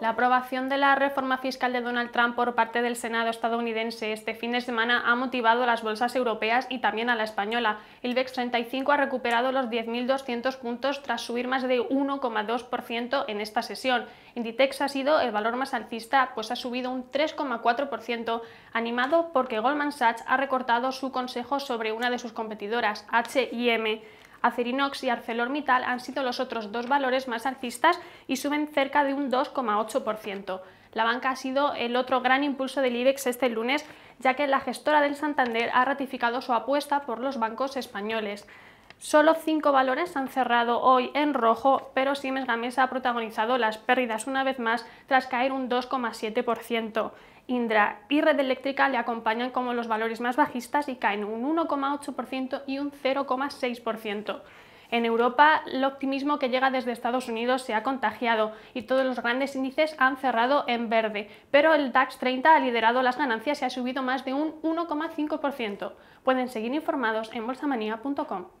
La aprobación de la reforma fiscal de Donald Trump por parte del Senado estadounidense este fin de semana ha motivado a las bolsas europeas y también a la española. El BEX 35 ha recuperado los 10.200 puntos tras subir más de 1,2% en esta sesión. Inditex ha sido el valor más alcista, pues ha subido un 3,4%, animado porque Goldman Sachs ha recortado su consejo sobre una de sus competidoras, H&M. Acerinox y ArcelorMittal han sido los otros dos valores más alcistas y suben cerca de un 2,8%. La banca ha sido el otro gran impulso del IBEX este lunes, ya que la gestora del Santander ha ratificado su apuesta por los bancos españoles. Solo cinco valores han cerrado hoy en rojo, pero Siemens Gamesa ha protagonizado las pérdidas una vez más tras caer un 2,7%. Indra y Red Eléctrica le acompañan como los valores más bajistas y caen un 1,8% y un 0,6%. En Europa, el optimismo que llega desde Estados Unidos se ha contagiado y todos los grandes índices han cerrado en verde, pero el DAX 30 ha liderado las ganancias y ha subido más de un 1,5%. Pueden seguir informados en bolsamanía.com.